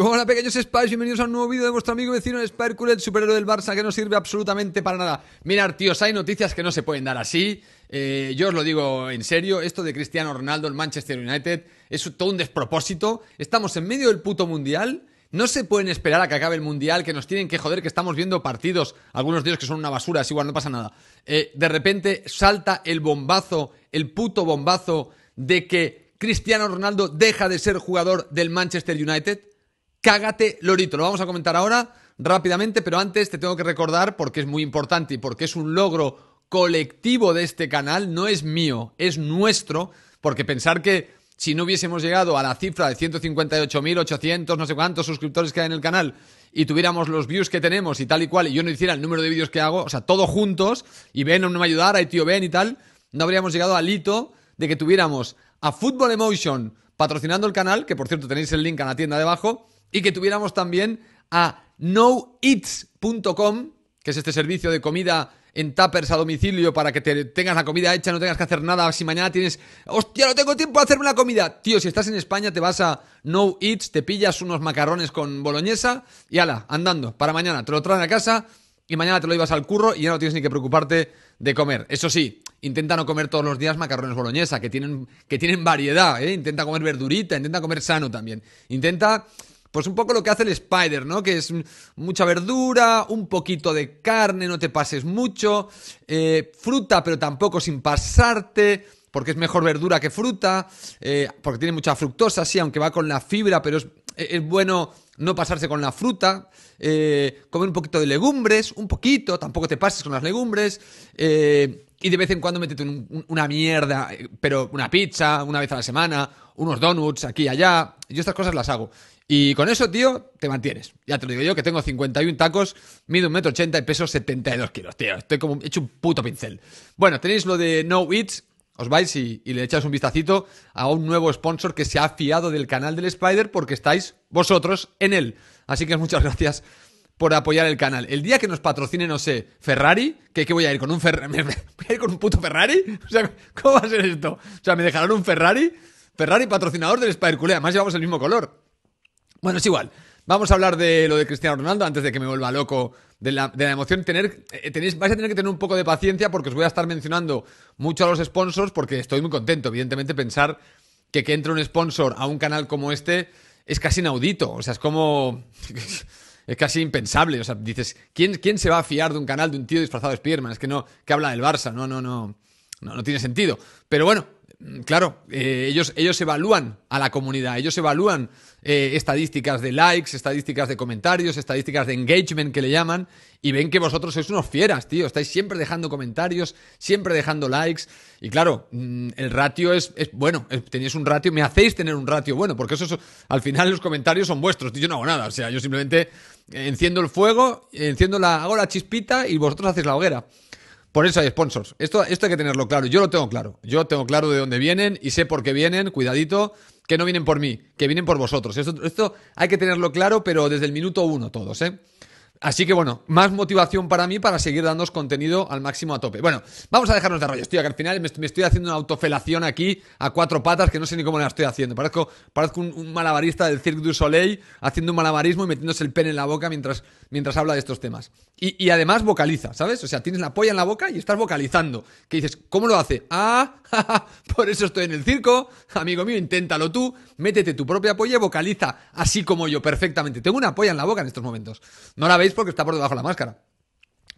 hola pequeños Spice, bienvenidos a un nuevo vídeo de vuestro amigo vecino Espercule, el superhéroe del Barça que no sirve absolutamente para nada. Mirad tíos, hay noticias que no se pueden dar así, eh, yo os lo digo en serio, esto de Cristiano Ronaldo el Manchester United es todo un despropósito, estamos en medio del puto mundial... No se pueden esperar a que acabe el mundial, que nos tienen que joder, que estamos viendo partidos, algunos días que son una basura, es igual, no pasa nada. Eh, de repente salta el bombazo, el puto bombazo de que Cristiano Ronaldo deja de ser jugador del Manchester United. Cágate Lorito. Lo vamos a comentar ahora rápidamente, pero antes te tengo que recordar, porque es muy importante y porque es un logro colectivo de este canal, no es mío, es nuestro, porque pensar que si no hubiésemos llegado a la cifra de 158.800, no sé cuántos suscriptores que hay en el canal, y tuviéramos los views que tenemos y tal y cual, y yo no hiciera el número de vídeos que hago, o sea, todos juntos, y Ben no me ayudara, y tío Ben y tal, no habríamos llegado al hito de que tuviéramos a Football Emotion, patrocinando el canal, que por cierto tenéis el link en la tienda debajo, y que tuviéramos también a noeats.com, que es este servicio de comida en tuppers a domicilio para que te tengas la comida hecha, no tengas que hacer nada. Si mañana tienes, hostia, no tengo tiempo de hacerme una comida. Tío, si estás en España, te vas a No Eats, te pillas unos macarrones con boloñesa y ala, andando, para mañana. Te lo traen a casa y mañana te lo llevas al curro y ya no tienes ni que preocuparte de comer. Eso sí, Intenta no comer todos los días macarrones boloñesa, que tienen, que tienen variedad, ¿eh? Intenta comer verdurita, intenta comer sano también. Intenta pues un poco lo que hace el Spider, ¿no? Que es mucha verdura, un poquito de carne, no te pases mucho, eh, fruta, pero tampoco sin pasarte, porque es mejor verdura que fruta, eh, porque tiene mucha fructosa, sí, aunque va con la fibra, pero es, bueno no pasarse con la fruta, Come un poquito de legumbres, un poquito, tampoco te pases con las legumbres, y de vez en cuando métete una mierda, eh, pero una pizza una vez a la semana, unos donuts aquí y allá. Yo estas cosas las hago. Y con eso, tío, te mantienes. Ya te lo digo yo, que tengo 51 tacos, mido 1,80m y peso 72 kilos, tío. Estoy como hecho un puto pincel. Bueno, tenéis lo de No Eats. Os vais y, le echáis un vistacito a un nuevo sponsor que se ha fiado del canal del Spider porque estáis vosotros en él. Así que muchas gracias por apoyar el canal. El día que nos patrocine, no sé, Ferrari, ¿qué, qué voy a ir con un Ferrari? ¿Voy a ir con un puto Ferrari? O sea, ¿cómo va a ser esto? O sea, ¿me dejaron un Ferrari? Ferrari patrocinador del spider Culea. además llevamos el mismo color. Bueno, es igual. Vamos a hablar de lo de Cristiano Ronaldo antes de que me vuelva loco de la, emoción. Tener, eh, tenéis, vais a tener que tener un poco de paciencia porque os voy a estar mencionando mucho a los sponsors porque estoy muy contento. Evidentemente, pensar que que entre un sponsor a un canal como este es casi inaudito. O sea, es como... es casi impensable. O sea, dices, ¿quién, ¿quién se va a fiar de un canal de un tío disfrazado de Spiderman? Es que no, que habla del Barça, no, no, no, no, tiene sentido. Pero bueno, mm, Claro, eh, ellos, ellos evalúan a la comunidad, ellos evalúan eh, estadísticas de likes, estadísticas de comentarios, estadísticas de engagement que le llaman, y ven que vosotros sois unos fieras, tío. Estáis siempre dejando comentarios, siempre dejando likes. Y claro, mm, el ratio es, bueno, tenéis un ratio, me hacéis tener un ratio bueno, porque eso al final los comentarios son vuestros, tío. Yo no hago nada, o sea, yo simplemente enciendo el fuego, enciendo la, hago la chispita y vosotros hacéis la hoguera. Por eso hay sponsors. Esto, esto hay que tenerlo claro. Yo lo tengo claro. Yo tengo claro de dónde vienen y sé por qué vienen. Cuidadito, que no vienen por mí, que vienen por vosotros. Esto, esto hay que tenerlo claro, pero desde el minuto uno todos, ¿eh? Así que bueno, más motivación para mí para seguir dándos contenido al máximo a tope. Bueno, vamos a dejarnos de rollos, tío, que al final me, estoy haciendo una autofelación aquí a cuatro patas que no sé ni cómo la estoy haciendo. Parezco, parezco un, malabarista del Cirque du Soleil haciendo un malabarismo y metiéndose el pen en la boca mientras, mientras habla de estos temas. Y, además vocaliza, ¿sabes? O sea, tienes la polla en la boca y estás vocalizando. Que dices, ¿cómo lo hace? Ah, por eso estoy en el circo. Amigo mío, inténtalo tú, métete tu propia polla y vocaliza así como yo, perfectamente. Tengo una polla en la boca en estos momentos. No la porque está por debajo de la máscara.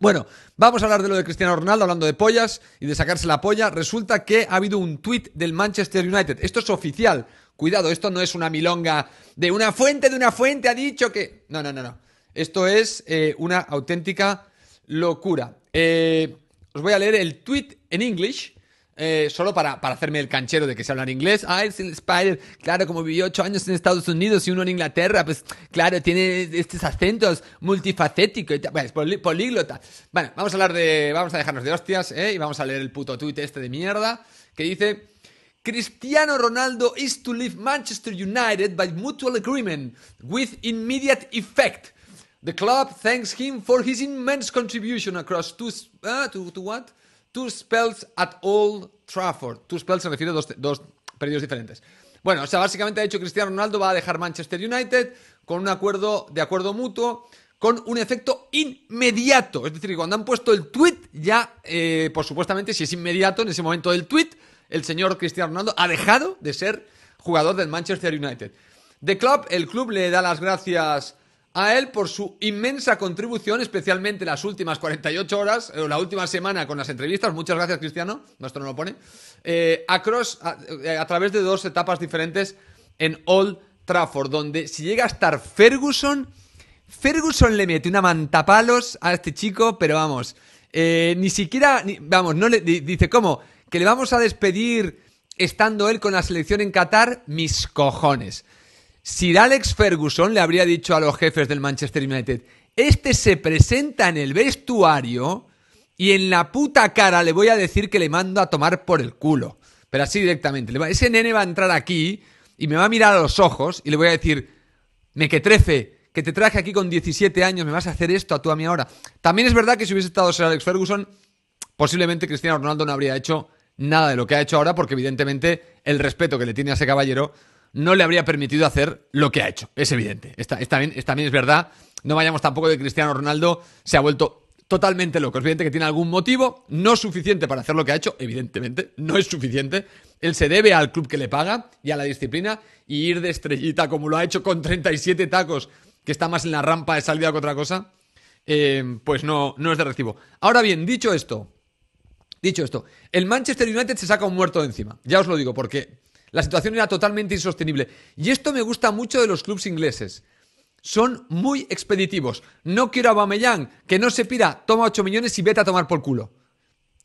Bueno, vamos a hablar de lo de Cristiano Ronaldo, hablando de pollas y de sacarse la polla. Resulta que ha habido un tuit del Manchester United. Esto es oficial. Cuidado, esto no es una milonga de una fuente, de una fuente, ha dicho que... No, no, no, no. Esto es eh, una auténtica locura. Eh, os voy a leer el tweet en English eh, solo para, hacerme el canchero de que se habla en inglés. Ah, es Spider, claro, como vivió ocho años en Estados Unidos y uno en Inglaterra, pues claro, tiene estos acentos multifacéticos, pues, políglota. Bueno, vamos a hablar de, vamos a dejarnos de hostias, ¿eh? Y vamos a leer el puto tuit este de mierda, que dice, Cristiano Ronaldo is to leave Manchester United by mutual agreement, with immediate effect. The club thanks him for his immense contribution across two, uh, to, to what? Two Spells at Old Trafford. Two Spells se refiere a dos, dos periodos diferentes. Bueno, o sea, básicamente ha dicho Cristiano Ronaldo va a dejar Manchester United con un acuerdo de acuerdo mutuo con un efecto inmediato. Es decir, que cuando han puesto el tweet, ya, eh, por supuestamente, si es inmediato en ese momento del tweet, el señor Cristiano Ronaldo ha dejado de ser jugador del Manchester United. The club, el club le da las gracias a él por su inmensa contribución, especialmente las últimas 48 horas, o la última semana con las entrevistas, muchas gracias Cristiano, nuestro no lo pone, eh, eh, a, través de dos etapas diferentes en Old Trafford, donde si llega a estar Ferguson, Ferguson le mete una mantapalos a este chico, pero vamos, eh, ni siquiera, vamos, no le dice, ¿cómo? Que le vamos a despedir estando él con la selección en Qatar, mis cojones. Si Alex Ferguson le habría dicho a los jefes del Manchester United, este se presenta en el vestuario y en la puta cara le voy a decir que le mando a tomar por el culo. Pero así directamente. Ese nene va a entrar aquí y me va a mirar a los ojos y le voy a decir, me que que te traje aquí con 17 años, me vas a hacer esto a tú a mí ahora. También es verdad que si hubiese estado ser Alex Ferguson, posiblemente Cristiano Ronaldo no habría hecho nada de lo que ha hecho ahora porque evidentemente el respeto que le tiene a ese caballero no le habría permitido hacer lo que ha hecho. Es evidente. está bien también es verdad. No vayamos tampoco de Cristiano Ronaldo. Se ha vuelto totalmente loco. Es evidente que tiene algún motivo, no suficiente para hacer lo que ha hecho, evidentemente, no es suficiente. Él se debe al club que le paga y a la disciplina y ir de estrellita como lo ha hecho con 37 tacos, que está más en la rampa de salida que otra cosa, eh, pues no, no es de recibo. Ahora bien, dicho esto, dicho esto, el Manchester United se saca un muerto de encima. Ya os lo digo, porque la situación era totalmente insostenible. Y esto me gusta mucho de los clubes ingleses. Son muy expeditivos. No quiero a Bamellán, que no se pira, toma 8 millones y vete a tomar por culo.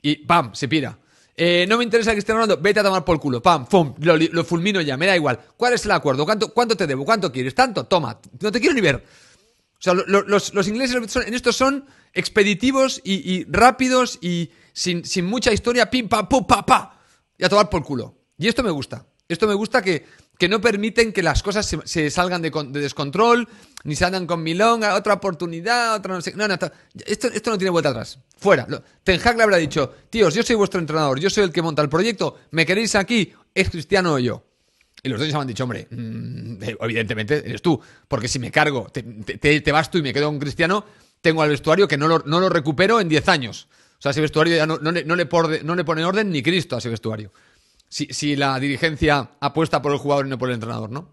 Y pam, se pira. Eh, no me interesa que estén hablando, vete a tomar por culo. Pam, pum, lo, fulmino ya, me da igual. ¿Cuál es el acuerdo? ¿Cuánto, ¿Cuánto te debo? ¿Cuánto quieres? ¿Tanto? Toma, no te quiero ni ver. O sea, los, ingleses en esto son expeditivos y, rápidos y sin, sin, mucha historia, pim, pam, pum, pa, pa. Y a tomar por culo. Y esto me gusta. Esto me gusta que, que no permiten que las cosas se, salgan de, descontrol, ni se andan con milonga, otra oportunidad, otra no sé. No, esto, esto no tiene vuelta atrás. Fuera. Ten Hag le habrá dicho, tíos, yo soy vuestro entrenador, yo soy el que monta el proyecto, me queréis aquí, es Cristiano o yo. Y los dos se han dicho, hombre, mm, eh, evidentemente eres tú, porque si me cargo, te, vas tú y me quedo un Cristiano, tengo al vestuario que no lo, no recupero en 10 años. O sea, ese vestuario ya no, le, no, no le pone orden ni Cristo a ese vestuario si, la dirigencia apuesta por el jugador y no por el entrenador, ¿no?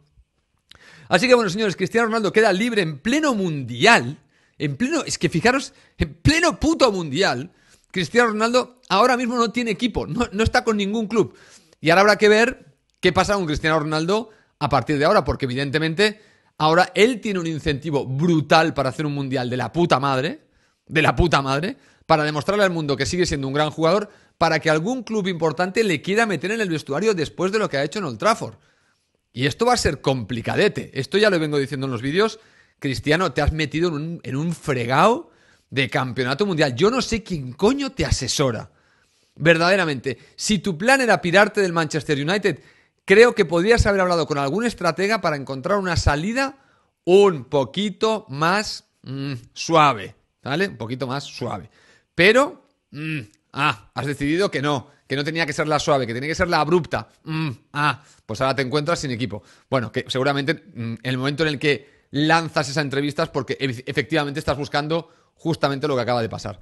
Así que bueno, señores, Cristiano Ronaldo queda libre en pleno mundial. En pleno, es que fijaros, en pleno puto mundial, Cristiano Ronaldo ahora mismo no tiene equipo, no, no está con ningún club. Y ahora habrá que ver qué pasa con Cristiano Ronaldo a partir de ahora, porque evidentemente ahora él tiene un incentivo brutal para hacer un mundial de la puta madre, de la puta madre, para demostrarle al mundo que sigue siendo un gran jugador, para que algún club importante le quiera meter en el vestuario después de lo que ha hecho en Old Trafford. Y esto va a ser complicadete. Esto ya lo vengo diciendo en los vídeos. Cristiano, te has metido en un, fregado de campeonato mundial. Yo no sé quién coño te asesora. Verdaderamente, si tu plan era pirarte del Manchester United, creo que podrías haber hablado con algún estratega para encontrar una salida un poquito más mm, suave. ¿Vale? Un poquito más suave. Pero mm, Ah, has decidido que no, que no tenía que ser la suave, que tenía que ser la abrupta. Mm, ah, pues ahora te encuentras sin equipo. Bueno, que seguramente mm, en el momento en el que lanzas esa entrevistas, porque efectivamente estás buscando justamente lo que acaba de pasar.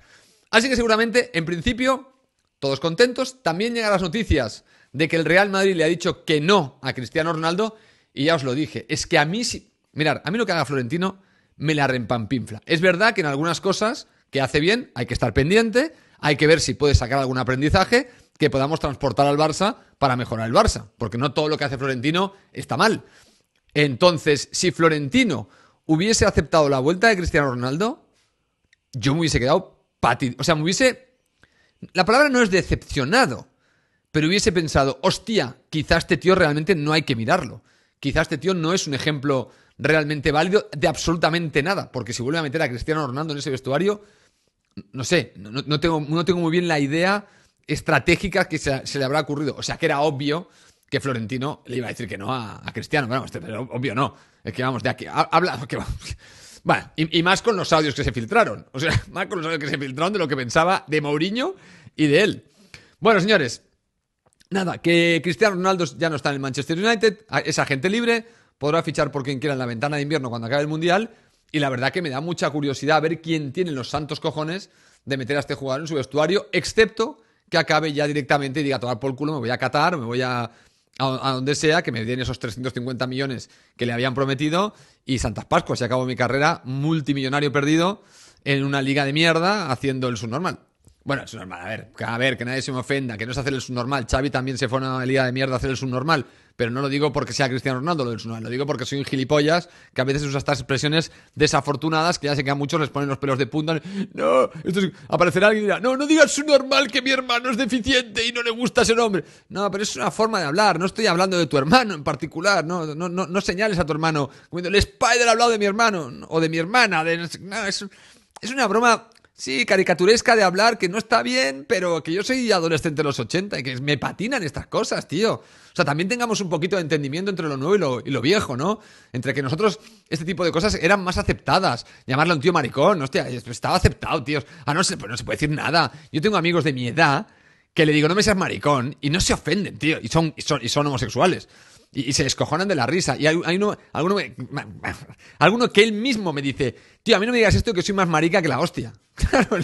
Así que seguramente, en principio, todos contentos. También llegan las noticias de que el Real Madrid le ha dicho que no a Cristiano Ronaldo. Y ya os lo dije, es que a mí sí. Mirar, a mí lo que haga Florentino me la rempampinfla. Es verdad que en algunas cosas que hace bien hay que estar pendiente, hay que ver si puede sacar algún aprendizaje que podamos transportar al Barça para mejorar el Barça, porque no todo lo que hace Florentino está mal. Entonces, si Florentino hubiese aceptado la vuelta de Cristiano Ronaldo, yo me hubiese quedado patito. O sea, me hubiese... La palabra no es decepcionado, pero hubiese pensado, hostia, quizás este tío realmente no hay que mirarlo. Quizás este tío no es un ejemplo realmente válido de absolutamente nada, porque si vuelve a meter a Cristiano Ronaldo en ese vestuario, no sé, no, tengo, no tengo muy bien la idea estratégica que se, le habrá ocurrido. O sea, que era obvio que Florentino le iba a decir que no a, Cristiano. Bueno, este, pero obvio no. Es que vamos, de aquí. Habla. Que, y, y, más con los audios que se filtraron. O sea, más con los audios que se filtraron de lo que pensaba de Mourinho y de él. Bueno, señores. Nada, que Cristiano Ronaldo ya no está en el Manchester United, es agente libre, podrá fichar por quien quiera en la ventana de invierno cuando acabe el Mundial y la verdad que me da mucha curiosidad ver quién tiene los santos cojones de meter a este jugador en su vestuario, excepto que acabe ya directamente y diga, tomar por el culo, me voy a Qatar, me voy a, a, donde sea, que me den esos 350 millones que le habían prometido y Santas Pascuas, se acabo mi carrera multimillonario perdido en una liga de mierda haciendo el subnormal. Bueno, el subnormal, a ver, a ver, que nadie se me ofenda, que no es hacer el subnormal. Xavi también se fue a una liga de mierda a hacer el subnormal. Pero no lo digo porque sea Cristiano Ronaldo, lo, lo digo porque soy un gilipollas que a veces usa estas expresiones desafortunadas que ya sé que a muchos les ponen los pelos de punta. No, esto aparecerá alguien y dirá, no, no digas su normal que mi hermano es deficiente y no le gusta ese nombre. No, pero es una forma de hablar, no estoy hablando de tu hermano en particular, no, no, no, señales a tu hermano. El Spider ha hablado de mi hermano o de mi hermana, de, es, es una broma sí, caricaturesca de hablar, que no está bien, pero que yo soy adolescente de los 80 y que me patinan estas cosas, tío. O sea, también tengamos un poquito de entendimiento entre lo nuevo y lo, viejo, ¿no? Entre que nosotros este tipo de cosas eran más aceptadas. Llamarle a un tío maricón, hostia, estaba aceptado, tío. Ah, no se, pues no se puede decir nada. Yo tengo amigos de mi edad que le digo, no me seas maricón, y no se ofenden, tío, y son, son, homosexuales. Y, se descojonan de la risa. Y hay, hay uno, alguno, alguno que él mismo me dice, tío, a mí no me digas esto que soy más marica que la hostia. Claro.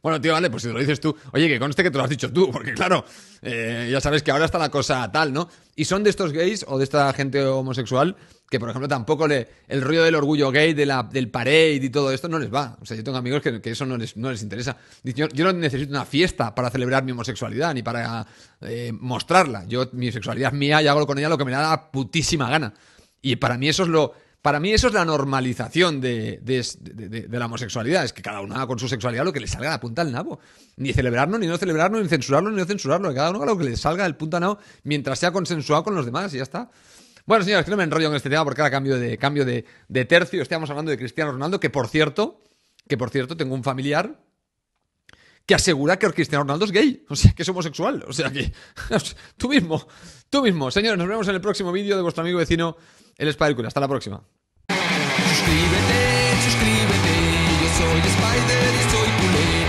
bueno, tío, vale, pues si te lo dices tú, oye, que conste que te lo has dicho tú, porque claro, eh, ya sabes que ahora está la cosa tal, ¿no? Y son de estos gays o de esta gente homosexual que, por ejemplo, tampoco le. El rollo del orgullo gay, de la, del parade y todo esto no les va. O sea, yo tengo amigos que, eso no les, interesa. Yo, yo, no necesito una fiesta para celebrar mi homosexualidad ni para eh, mostrarla. Yo, mi sexualidad es mía y hago con ella lo que me da putísima gana. Y para mí eso es lo para mí eso es la normalización de, la homosexualidad, es que cada uno haga con su sexualidad lo que le salga la punta al nabo. Ni celebrarlo, ni no celebrarlo, ni censurarlo, ni no censurarlo, que cada uno haga lo que le salga del punta al nabo mientras sea consensuado con los demás y ya está. Bueno, señores, que no me enrollo en este tema porque ahora cambio de, cambio de, tercio. Estamos hablando de Cristiano Ronaldo, que por cierto, que por cierto, tengo un familiar que asegura que Cristiano Ronaldo es gay, o sea, que es homosexual, o sea, que tú mismo, tú mismo. Señores, nos vemos en el próximo vídeo de vuestro amigo vecino, el Spider Hasta la próxima. Ci scrivete, ci scrivete, io soy de Spider, io soy Poulet.